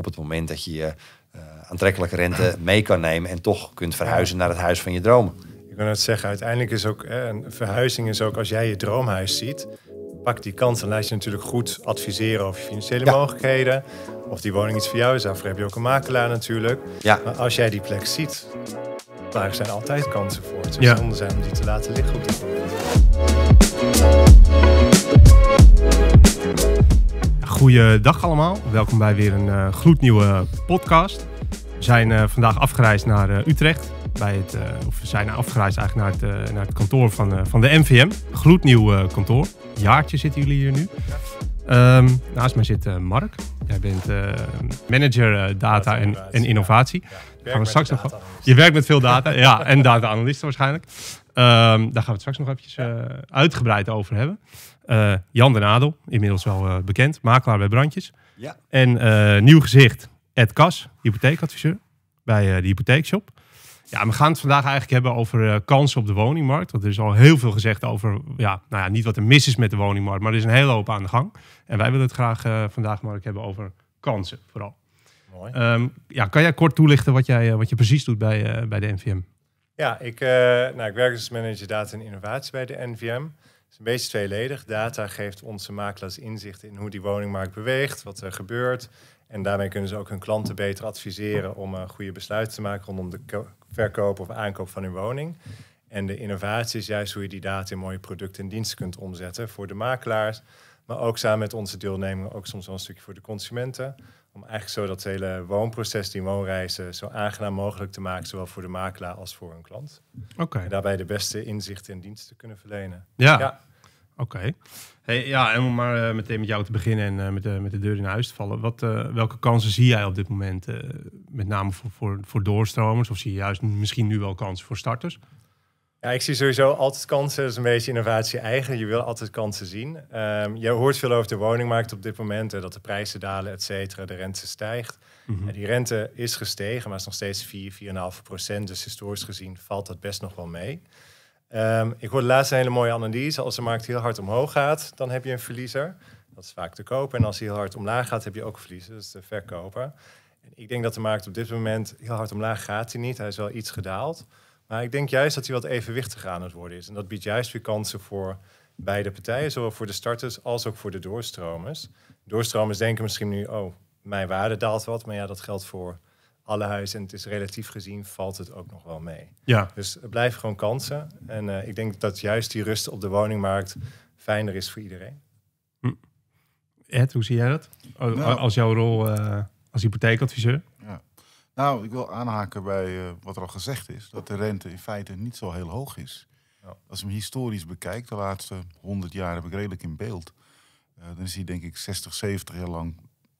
op het moment dat je je eh, aantrekkelijke rente mee kan nemen en toch kunt verhuizen naar het huis van je dromen. Ik wil het zeggen, uiteindelijk is ook eh, een verhuizing is ook als jij je droomhuis ziet, pak die kans en laat je natuurlijk goed adviseren over je financiële mogelijkheden. Of die woning iets voor jou is, daarvoor heb je ook een makelaar natuurlijk. Ja. Maar als jij die plek ziet, daar zijn altijd kansen voor. Het is ja. zijn om die te laten liggen op dit moment. Goeiedag allemaal. Welkom bij weer een eh, gloednieuwe podcast. We zijn eh, vandaag afgereisd naar eh, Utrecht. Bij het, of we zijn afgereisd eigenlijk naar het, naar het kantoor van, van de MVM. Gloednieuw kantoor. Jaartje zitten jullie hier nu. Ehm, naast mij zit Mark. Jij bent manager data en, en innovatie. gaan we straks nog... Je werkt met veel data. ja, en data-analysten waarschijnlijk. Ehm, daar gaan we het straks nog even uitgebreid over hebben. Eh, Jan den Adel, inmiddels wel eh, bekend, makelaar bij Brandjes. Ja. En eh, nieuw gezicht, Ed Kas, hypotheekadviseur bij de Hypotheekshop. Ja, we gaan het vandaag eigenlijk hebben over kansen op de woningmarkt. Want er is al heel veel gezegd over, ja, nou ja, niet wat er mis is met de woningmarkt, maar er is een hele hoop aan de gang. En wij willen het graag vandaag, Mark, hebben over kansen vooral. Mooi. Ehm, ja, kan jij kort toelichten wat, jij, wat je precies doet bij, bij de NVM? Ja, ik, nou, ik werk als manager data en innovatie bij de NVM is een beetje tweeledig. Data geeft onze makelaars inzicht in hoe die woningmarkt beweegt, wat er gebeurt. En daarmee kunnen ze ook hun klanten beter adviseren om een eh, goede besluiten te maken rondom de verkoop of aankoop van hun woning. En de innovatie is juist hoe je die data in mooie producten en diensten kunt omzetten voor de makelaars, maar ook samen met onze deelnemers, ook soms wel een stukje voor de consumenten. Om eigenlijk zo dat hele woonproces, die woonreizen, zo aangenaam mogelijk te maken, zowel voor de makelaar als voor hun klant. Oké. En daarbij de beste inzichten en diensten kunnen verlenen. Ja. ja. Oké. Hey, ja, en om maar eh, meteen met jou te beginnen en eh, met, de, met de deur in huis te vallen. Wat, eh, welke kansen zie jij op dit moment, met name voor, voor, voor doorstromers? Of zie je juist misschien nu wel kansen voor starters? Ja, ik zie sowieso altijd kansen. Dat is een beetje innovatie eigen. Je wil altijd kansen zien. Ehm, je hoort veel over de woningmarkt op dit moment. dat de prijzen dalen, et cetera. De rente stijgt. Mhm. die rente is gestegen, maar is nog steeds 4, 4,5 procent. Dus historisch gezien valt dat best nog wel mee. Um, ik hoorde laatst een hele mooie analyse. Als de markt heel hard omhoog gaat, dan heb je een verliezer. Dat is vaak te koper. En als hij heel hard omlaag gaat, heb je ook een verliezer. Dat is de verkoper. En ik denk dat de markt op dit moment heel hard omlaag gaat. Hij niet. Hij is wel iets gedaald. Maar ik denk juist dat hij wat evenwichtiger aan het worden is. En dat biedt juist weer kansen voor beide partijen, zowel voor de starters als ook voor de doorstromers. Doorstromers denken misschien nu, oh, mijn waarde daalt wat, maar ja, dat geldt voor alle huizen. En het is relatief gezien, valt het ook nog wel mee. Ja. Dus het blijft gewoon kansen. En eh, ik denk dat juist die rust op de woningmarkt fijner is voor iedereen. Hm. Ed, hoe zie jij dat? Nou. als jouw rol eh, als hypotheekadviseur? Ja. Nou, ik wil aanhaken bij eh, wat er al gezegd is. Dat de rente in feite niet zo heel hoog is. Ja. Als je hem historisch bekijkt, de laatste 100 jaar heb ik redelijk in beeld. Eh, dan is hij denk ik 60, 70 jaar lang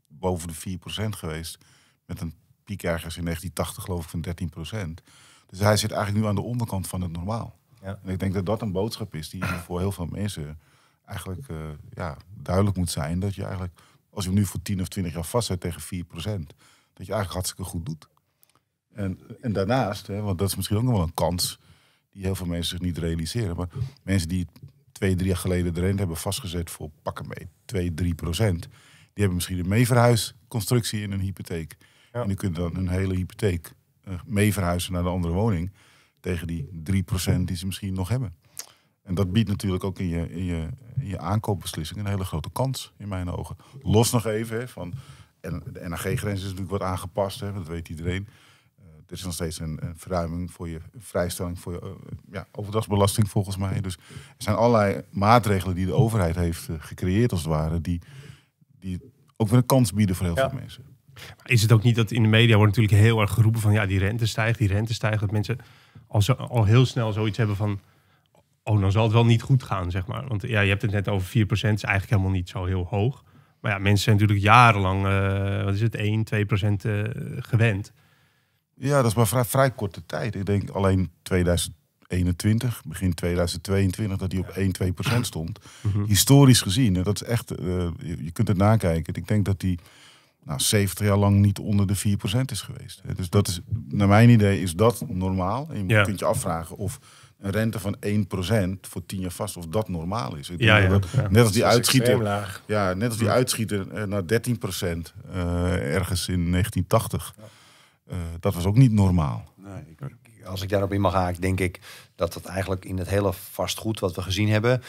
boven de 4% geweest. Met een piek ergens in 1980 geloof ik van 13%. Dus hij zit eigenlijk nu aan de onderkant van het normaal. Ja. En ik denk dat dat een boodschap is die voor heel veel mensen eigenlijk eh, ja, duidelijk moet zijn. Dat je eigenlijk, als je hem nu voor 10 of 20 jaar vast tegen 4%, dat je eigenlijk hartstikke goed doet. En, en daarnaast, hè, want dat is misschien ook nog wel een kans die heel veel mensen zich niet realiseren. Maar mensen die twee, drie jaar geleden erin hebben vastgezet voor pakken mee 2, 3 procent. Die hebben misschien een meeverhuisconstructie in hun hypotheek. En die kunnen dan hun hele hypotheek eh, meeverhuizen naar de andere woning. Tegen die 3 procent die ze misschien nog hebben. En dat biedt natuurlijk ook in je, in je, in je aankoopbeslissing een hele grote kans in mijn ogen. Los nog even hè, van en de nhg grens is natuurlijk wat aangepast, hè, dat weet iedereen. er eh, is nog steeds een, een, verruiming voor je vrijstelling voor je uh, ja, overdagsbelasting, volgens mij. Dus er zijn allerlei maatregelen die de overheid heeft eh, gecreëerd, als het ware, die, die ook weer een kans bieden voor heel veel mensen. Maar is het ook niet dat in de media wordt natuurlijk heel erg geroepen van ja, die rente stijgt, die rente stijgt, dat mensen al, al heel snel zoiets hebben van oh, dan zal het wel niet goed gaan, zeg maar. Want ja, je hebt het net over 4%, is eigenlijk helemaal niet zo heel hoog. Maar ja, mensen zijn natuurlijk jarenlang, eh, wat is het, 1, 2 procent eh, gewend. Ja, dat is maar vrij, korte tijd. Ik denk alleen 2021, begin 2022, dat hij op 1, 2 procent stond. Mhm. Historisch gezien, dat is echt, eh, je kunt het nakijken. Ik denk dat die nou, 70 jaar lang niet onder de 4 procent is geweest. Dus dat is, naar mijn idee, is dat normaal. je kunt je afvragen of een rente van 1% voor 10 jaar vast, of dat normaal is. Ik ja, Net als die uitschieter, ja, net als die uitschieter eh, naar 13% uh, eh, ergens in 1980. Eh, dat was ook niet normaal. Nee, ik, als ik daarop in mag haken, denk ik dat dat eigenlijk in het hele vastgoed wat we gezien hebben,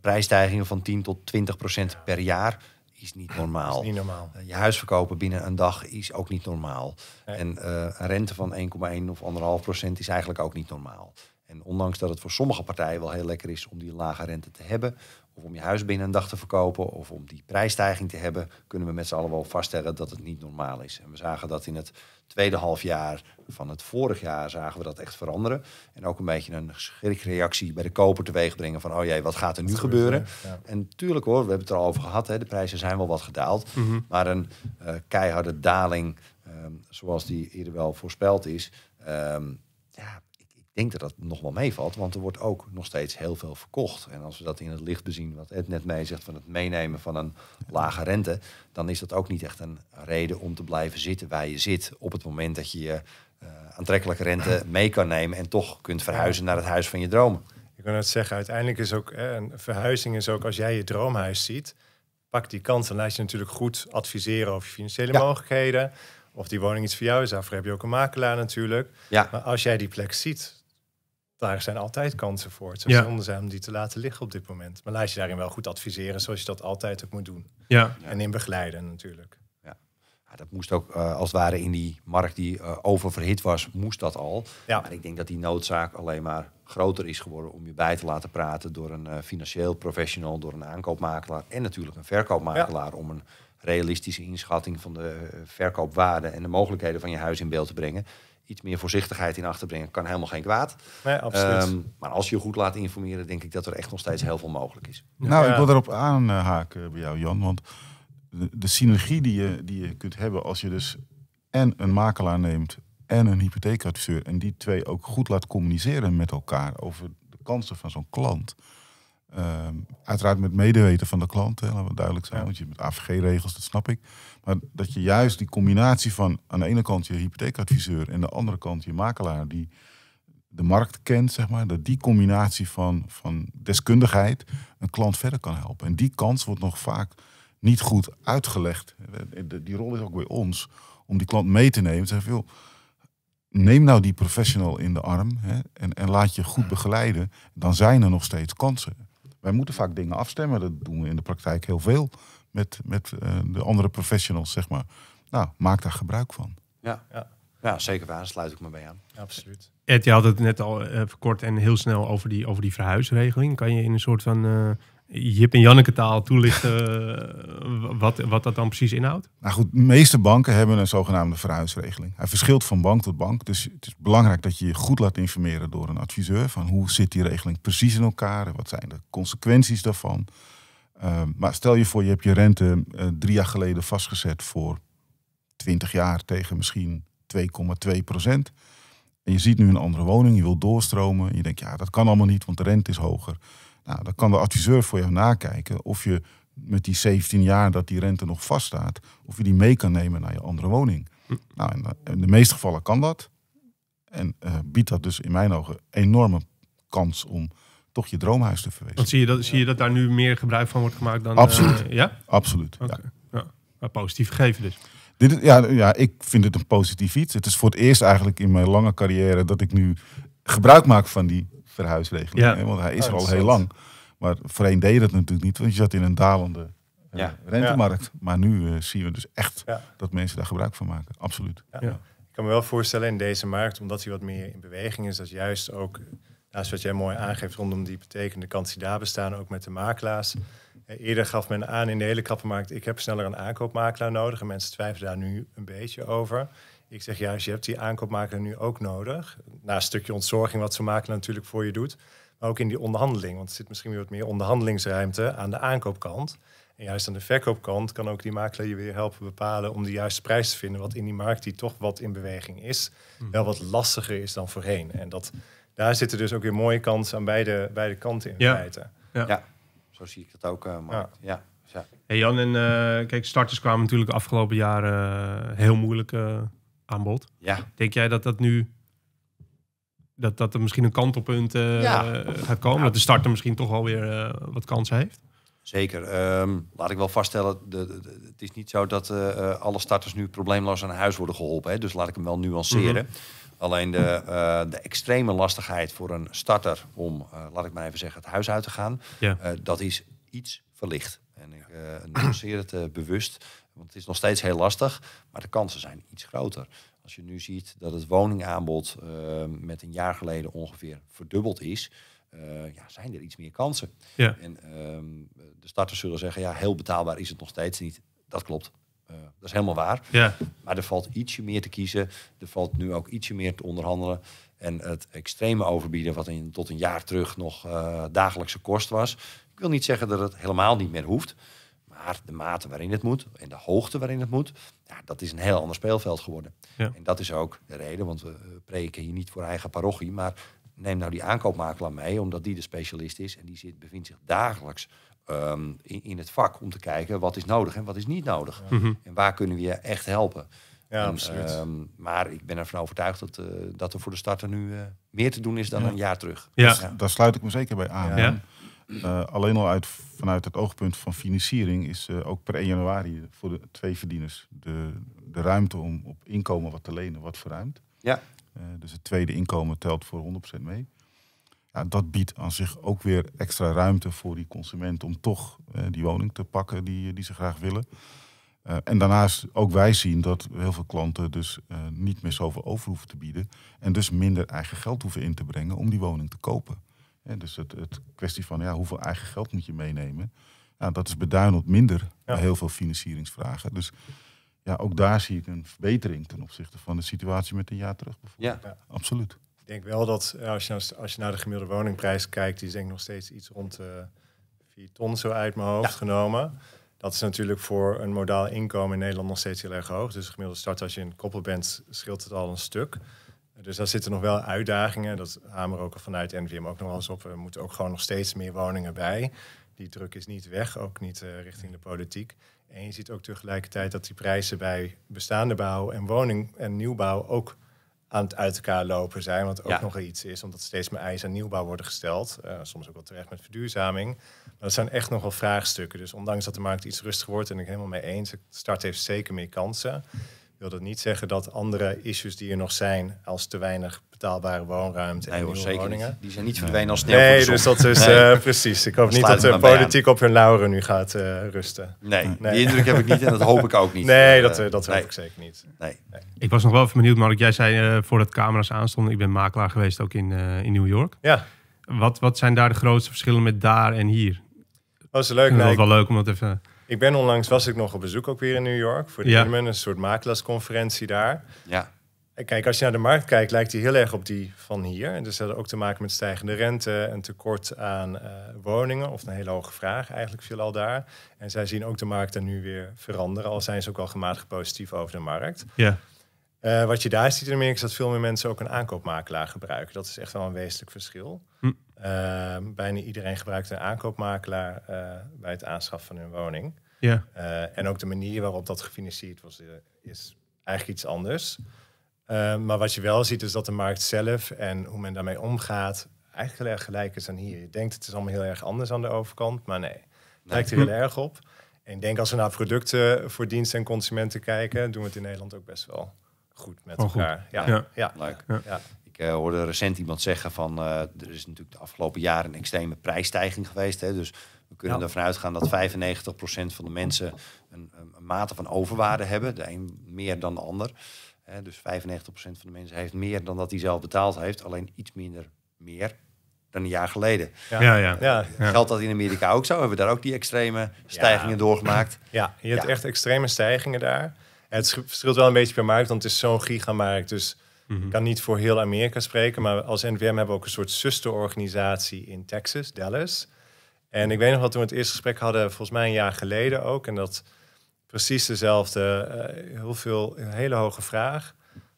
prijsstijgingen van 10 tot 20 per jaar, is niet normaal. Is niet normaal. je huis verkopen binnen een dag is ook niet normaal. En uh, een rente van 1,1 of 1,5 procent is eigenlijk ook niet normaal. En ondanks dat het voor sommige partijen wel heel lekker is om die lage rente te hebben, of om je huis binnen een dag te verkopen, of om die prijsstijging te hebben, kunnen we met z'n allen wel vaststellen dat het niet normaal is. En we zagen dat in het tweede halfjaar van het vorig jaar zagen we dat echt veranderen. En ook een beetje een schrikreactie bij de koper teweeg brengen van, oh jee, wat gaat er nu gebeuren? En tuurlijk hoor, we hebben het er al over gehad, hè, de prijzen zijn wel wat gedaald, mhm. maar een eh, keiharde daling, ehm, zoals die eerder wel voorspeld is, ehm, ja, denk dat dat nog wel meevalt, want er wordt ook nog steeds heel veel verkocht. En als we dat in het licht bezien, wat Ed net mee zegt van het meenemen van een lage rente, dan is dat ook niet echt een reden om te blijven zitten waar je zit op het moment dat je je eh, aantrekkelijke rente mee kan nemen en toch kunt verhuizen naar het huis van je dromen. Ik wil het zeggen, uiteindelijk is ook eh, een verhuizing is ook als jij je droomhuis ziet, pak die kans en laat je natuurlijk goed adviseren over je financiële mogelijkheden. Of die woning iets voor jou is, daarvoor heb je ook een makelaar natuurlijk. Ja. Maar als jij die plek ziet, daar zijn altijd kansen voor. Het is ja. zonde zijn om die te laten liggen op dit moment. Maar laat je daarin wel goed adviseren, zoals je dat altijd ook moet doen. Ja. En in begeleiden natuurlijk. Ja. dat moest ook eh, als het ware in die markt die eh, oververhit was, moest dat al. Ja. Maar ik denk dat die noodzaak alleen maar groter is geworden om je bij te laten praten door een eh, financieel professional, door een aankoopmakelaar en natuurlijk een verkoopmakelaar om een realistische inschatting van de verkoopwaarde en de mogelijkheden van je huis in beeld te brengen iets meer voorzichtigheid in achterbrengen, kan helemaal geen kwaad. Nee, absoluut. Ehm, maar als je je goed laat informeren, denk ik dat er echt nog steeds heel veel mogelijk is. Nou, ik wil erop aanhaken bij jou, Jan. Want de, de synergie die je, die je kunt hebben als je dus en een makelaar neemt en een hypotheekadviseur. En die twee ook goed laat communiceren met elkaar over de kansen van zo'n klant. Ehm, uiteraard met medeweten van de klant, laten we duidelijk zijn, want je met AVG-regels, dat snap ik. Maar dat je juist die combinatie van aan de ene kant je hypotheekadviseur en aan de andere kant je makelaar die de markt kent, zeg maar, dat die combinatie van, van deskundigheid een klant verder kan helpen. En die kans wordt nog vaak niet goed uitgelegd. Eh, die rol is ook bij ons om die klant mee te nemen. Zeg, joh, neem nou die professional in de arm hè, en, en laat je goed begeleiden. Dan zijn er nog steeds kansen. Wij moeten vaak dingen afstemmen. Dat doen we in de praktijk heel veel met, met eh, de andere professionals, zeg maar. Nou, maak daar gebruik van. Ja, ja. ja zeker waar. Sluit ik me bij aan. absoluut. Ed, je had het net al uh, kort en heel snel over die, over die verhuisregeling. Kan je in een soort van eh, Jip en Janneke taal toelichten eh, wat, wat dat dan precies inhoudt? Nou goed, de meeste banken hebben een zogenaamde verhuisregeling. Hij verschilt van bank tot bank. Dus het is belangrijk dat je je goed laat informeren door een adviseur. Van hoe zit die regeling precies in elkaar? En wat zijn de consequenties daarvan? Ehm, maar stel je voor, je hebt je rente eh, drie jaar geleden vastgezet voor 20 jaar tegen misschien 2,2 procent. En je ziet nu een andere woning, je wilt doorstromen. je denkt, ja, dat kan allemaal niet, want de rente is hoger. Nou, dan kan de adviseur voor jou nakijken of je met die 17 jaar dat die rente nog vaststaat, of je die mee kan nemen naar je andere woning. Hm. Nou, in de, eh, in de meeste gevallen kan dat. En eh, biedt dat dus in mijn ogen enorme kans om toch je droomhuis te verwezen. Want zie je dat, zie je dat daar nu meer gebruik van wordt gemaakt dan... Absoluut. Eh, ja? Absoluut, okay. ja. ja. Maar positief gegeven dus. Dit, ja, ja, ik vind het een positief iets. Het is voor het eerst eigenlijk in mijn lange carrière dat ik nu gebruik maak van die verhuisregeling. Ja. Hè? Want hij is oh, er al heel lang. Maar voorheen deed het natuurlijk niet, want je zat in een dalende eh, ja. rentemarkt. Maar nu eh, zien we dus echt dat mensen daar gebruik van maken. Absoluut. Ik kan me wel voorstellen in deze markt, omdat hij wat meer in beweging is, dat juist ook, naast wat jij mooi aangeeft rondom die betekende kans, die daar bestaan, ook met de makelaars. Eh, eerder gaf men aan in de hele krappe markt, ik heb sneller een aankoopmakelaar nodig. En mensen twijfelen daar nu een beetje over. Ik zeg juist, je hebt die aankoopmaker nu ook nodig. Na een stukje ontzorging wat zo'n makelaar natuurlijk voor je doet. Maar ook in die onderhandeling. Want er zit misschien weer wat meer onderhandelingsruimte aan de aankoopkant. En juist aan de verkoopkant kan ook die makelaar je weer helpen bepalen om de juiste prijs te vinden. Wat in die markt die toch wat in beweging is, mhm. wel wat lastiger is dan voorheen. En dat, daar zitten dus ook weer mooie kansen aan beide, beide kanten in ja. feite. Ja. ja. zo zie ik dat ook. Uh, ja. Hey Jan, en eh, kijk, starters kwamen natuurlijk de afgelopen jaren eh, heel moeilijk aanbod. Ja. Denk jij dat dat nu dat, dat er misschien een kantelpunt uh, ja. gaat komen. Dat de starter misschien toch alweer uh, eh, wat kansen heeft. Zeker. Ehm, laat ik wel vaststellen, de, het is niet zo dat eh, alle starters nu probleemloos aan huis worden geholpen. Hè? Dus laat ik hem wel nuanceren. Mhm. Alleen de, extreme lastigheid voor een starter om, laat ik maar even zeggen, het huis uit te gaan, ja. dat is iets verlicht. En ik nuanceer het bewust. Want het is nog steeds heel lastig, maar de kansen zijn iets groter. Als je nu ziet dat het woningaanbod uh, met een jaar geleden ongeveer verdubbeld is, eh, ja, zijn er iets meer kansen. Ja. En ehm, de starters zullen zeggen, ja, heel betaalbaar is het nog steeds niet. Dat klopt. Eh, dat is helemaal waar. Ja. Maar er valt ietsje meer te kiezen. Er valt nu ook ietsje meer te onderhandelen. En het extreme overbieden, wat in, tot een jaar terug nog eh, dagelijkse kost was. Ik wil niet zeggen dat het helemaal niet meer hoeft. Maar de mate waarin het moet en de hoogte waarin het moet, ja, dat is een heel ander speelveld geworden. En dat is ook de reden, want we preken hier niet voor eigen parochie, maar neem nou die aankoopmakelaar mee, omdat die de specialist is en die zit, bevindt zich dagelijks ehm, in, in, het vak om te kijken wat is nodig en wat is niet nodig. Mhm. En waar kunnen we je echt helpen. Ja, ehm, maar ik ben ervan overtuigd dat, eh, dat er voor de starter nu eh, meer te doen is dan een jaar terug. Dus, ja. daar sluit ik me zeker bij aan. Eh, alleen al uit, vanuit het oogpunt van financiering is eh, ook per 1 januari voor de twee verdieners de, de ruimte om op inkomen wat te lenen wat verruimd. Ja. Eh, dus het tweede inkomen telt voor 100% mee. Ja, dat biedt aan zich ook weer extra ruimte voor die consument om toch die woning te pakken die, die ze graag willen. en daarnaast ook wij zien dat heel veel klanten dus niet meer zoveel over hoeven te bieden. En dus minder eigen geld hoeven in te brengen om die woning te kopen dus het, het kwestie van ja, hoeveel eigen geld moet je meenemen. ja dat is beduidend minder bij heel veel financieringsvragen. Dus ja, ook daar zie ik een verbetering ten opzichte van de situatie met een jaar terug bijvoorbeeld. Ja. Absoluut. Ik denk wel dat als je, nou als je naar de gemiddelde woningprijs kijkt, die is denk ik nog steeds iets rond 4 eh, ton zo uit mijn hoofd genomen. Dat is natuurlijk voor een modaal inkomen in Nederland nog steeds heel erg hoog. Dus gemiddelde start als je een koppel bent, scheelt het al een stuk. Dus daar zitten nog wel uitdagingen. Dat hamer ook al vanuit NVM ook nog wel eens op. We moeten ook gewoon nog steeds meer woningen bij. Die druk is niet weg, ook niet eh, richting de politiek. En je ziet ook tegelijkertijd dat die prijzen bij bestaande bouw en woning en nieuwbouw ook aan het uit elkaar lopen zijn. Wat ook ja. nog iets is, omdat steeds meer eisen aan nieuwbouw worden gesteld. Eh, soms ook wel terecht met verduurzaming. Maar dat zijn echt nogal vraagstukken. Dus ondanks dat de markt iets rustiger wordt en ik helemaal mee eens, de start heeft zeker meer kansen wil dat niet zeggen dat andere issues die er nog zijn, als te weinig betaalbare woonruimte en woningen. Die zijn niet verdwenen als sneeuw. Nee, dus dat is eh, precies. Ik hoop niet dat de politiek op hun lauren nu gaat eh, rusten. Nee, nee, die indruk heb ik niet en dat hoop ik ook niet. Nee, eh, dat, dat hoop ik zeker niet. Nee. Ik was nog wel even benieuwd, Mark. Jij zei voordat camera's aanstonden, ik ben makelaar geweest ook in, in New York. Ja. Wat, wat zijn daar de grootste verschillen met daar en hier? dat is leuk. Dat is wel leuk om dat even... Ik ben onlangs, was ik nog op bezoek ook weer in New York voor de ja. een soort makelaarsconferentie daar. Ja. En kijk, als je naar de markt kijkt, lijkt die heel erg op die van hier. En dus dat had ook te maken met stijgende rente en tekort aan eh, woningen, of een hele hoge vraag eigenlijk al daar. En zij zien ook de markt er nu weer veranderen, al zijn ze ook al gematigd positief over de markt. Ja. Eh, wat je daar ziet in Amerika is dat veel meer mensen ook een aankoopmakelaar gebruiken. Dat is echt wel een wezenlijk verschil. Hm. Ehm, bijna iedereen gebruikt een aankoopmakelaar eh, bij het aanschaffen van hun woning. Ja. Eh, en ook de manier waarop dat gefinancierd was, is eigenlijk iets anders. Ehm, maar wat je wel ziet is dat de markt zelf en hoe men daarmee omgaat eigenlijk heel erg gelijk is aan hier. Je denkt het is allemaal heel erg anders aan de overkant, maar nee. Het lijkt er heel erg op. En ik denk als we naar producten voor diensten en consumenten kijken, doen we het in Nederland ook best wel goed met elkaar. Goed. Ja, ja. ja, leuk. Ik eh, hoorde recent iemand zeggen van eh, er is natuurlijk de afgelopen jaren een extreme prijsstijging geweest. Hè, dus we kunnen ervan uitgaan dat 95% van de mensen een, een, mate van overwaarde hebben. De een meer dan de ander. dus 95% van de mensen heeft meer dan dat hij zelf betaald heeft. Alleen iets minder meer dan een jaar geleden. Ja. Ja, ja. ja, Geldt dat in Amerika ook zo? Hebben we daar ook die extreme stijgingen doorgemaakt? Ja, je hebt echt extreme stijgingen daar. Het verschilt wel een beetje per markt, want het is zo'n gigamarkt. Dus mhm. ik kan niet voor heel Amerika spreken. Maar als NVM hebben we ook een soort zusterorganisatie in Texas, Dallas. En ik weet nog wat toen we het eerste gesprek hadden, volgens mij een jaar geleden ook. En dat precies dezelfde, eh, heel veel, hele hoge vraag.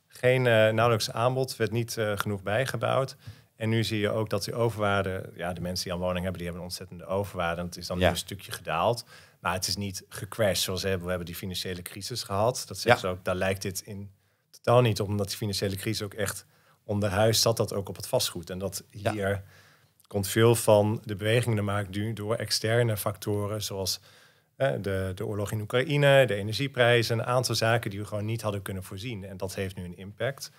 Geen eh, nauwelijks aanbod, werd niet eh, genoeg bijgebouwd. En nu zie je ook dat die overwaarde, ja, de mensen die aan woning hebben, die hebben een ontzettende overwaarde. En het is dan ja. een stukje gedaald. Maar nou, het is niet gecrashed zoals we hebben. We hebben die financiële crisis gehad. Dat zegt ze ook. Daar lijkt dit in totaal niet op. Omdat die financiële crisis ook echt onder huis zat dat ook op het vastgoed. En dat hier komt veel van de beweging de markt nu door externe factoren zoals de, de oorlog in Oekraïne, de energieprijzen, een aantal zaken die we gewoon niet hadden kunnen voorzien. En dat heeft nu een impact.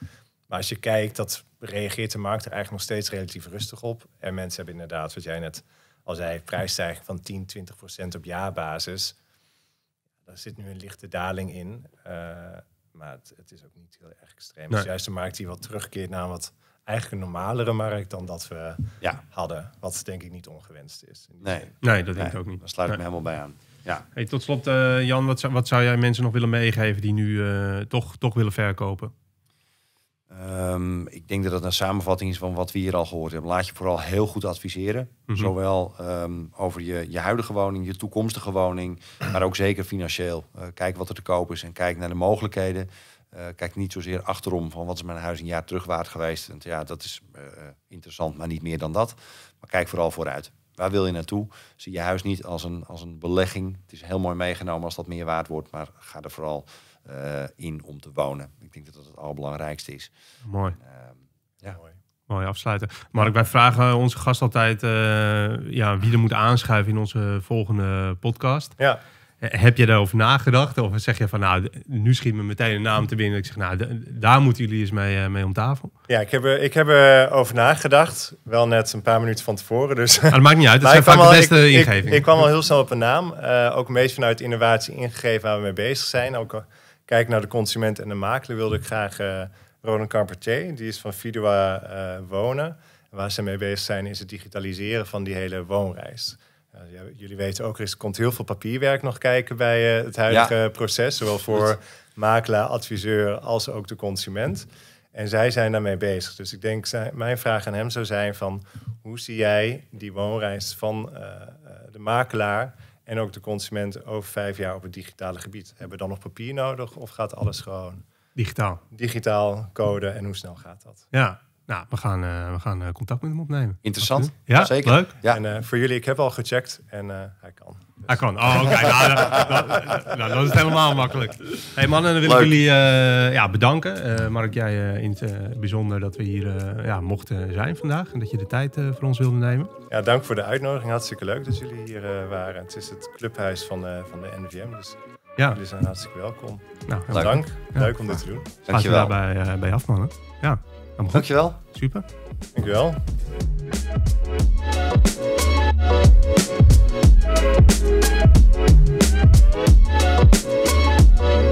Maar als je kijkt, dat reageert de markt er eigenlijk nog steeds relatief rustig op. En mensen hebben inderdaad, wat jij net als hij prijsstijging van 10, 20 procent op jaarbasis. Daar zit nu een lichte daling in. Eh, maar het, het, is ook niet heel erg extreem. Nee. Dus juist een markt die wat terugkeert naar wat eigenlijk een normalere markt dan dat we ja. hadden. Wat denk ik niet ongewenst is. Nee. nee, dat denk ik ook niet. Daar sluit ik me helemaal bij aan. Ja. Hey, tot slot, eh, Jan, wat zou, wat zou, jij mensen nog willen meegeven die nu eh, toch, toch willen verkopen? Ehm, ik denk dat dat een samenvatting is van wat we hier al gehoord hebben. Laat je vooral heel goed adviseren. Mhm. Zowel ehm, over je, je huidige woning, je toekomstige woning, maar ook zeker financieel. Eh, kijk wat er te koop is en kijk naar de mogelijkheden. Eh, kijk niet zozeer achterom van wat is mijn huis een jaar terug waard geweest. Want ja, dat is eh, interessant, maar niet meer dan dat. Maar kijk vooral vooruit. Waar wil je naartoe? Zie je huis niet als een, als een belegging. Het is heel mooi meegenomen als dat meer waard wordt, maar ga er vooral eh, in om te wonen. Ik denk dat dat het allerbelangrijkste is. Mooi. Ehm, ja. Mooi. Mooi afsluiten. Mark, wij vragen onze gast altijd eh, ja, wie er moet aanschuiven in onze volgende podcast. Ja. Eh, heb je daarover nagedacht? Of zeg je van, nou, nu schiet me meteen een naam te binnen. Ik zeg, nou, daar moeten jullie eens mee, mee om tafel. Ja, ik heb, ik heb erover nagedacht. Wel net een paar minuten van tevoren. Dus. Maar ah, het maakt niet uit. Dat zijn vaak de beste ingevingen. Ik, kwam al heel snel op een naam. ook meest vanuit innovatie ingegeven waar we mee bezig zijn. Ook kijk naar de consument en de makelaar, wilde ik graag Ronan eh, Roland Carpentier, die is van Fidua eh, Wonen. En waar ze mee bezig zijn is het digitaliseren van die hele woonreis. jullie weten ook, er komt heel veel papierwerk nog kijken bij eh, het huidige proces, zowel voor makelaar, adviseur als ook de consument. En zij zijn daarmee bezig. Dus ik denk, mijn vraag aan hem zou zijn van... hoe zie jij die woonreis van de makelaar en ook de consument over vijf jaar op het digitale gebied. Hebben we dan nog papier nodig of gaat alles gewoon... Digitaal. Digitaal, code en hoe snel gaat dat? Ja, nou, we gaan, eh, we gaan eh, contact met hem opnemen. Interessant. Ja, zeker. Leuk. Ja. En eh, voor jullie, ik heb al gecheckt en hij kan. Hij kan. Oh, oké. Nou, nou, dat is het helemaal makkelijk. hey mannen, dan wil ik jullie eh, ja, bedanken. Eh, Mark, jij eh, in het bijzonder dat we hier ja, mochten zijn vandaag. En dat je de tijd voor ons wilde nemen. Ja, dank voor de uitnodiging. Hartstikke leuk dat jullie hier waren. Het is het clubhuis van, van de NVM. Dus ja. jullie zijn hartstikke welkom. Nou, leuk. Dank. Leuk om dit te doen. Dankjewel. je we daarbij bij mannen. Ja, Dankjewel. Super. Dankjewel. Thank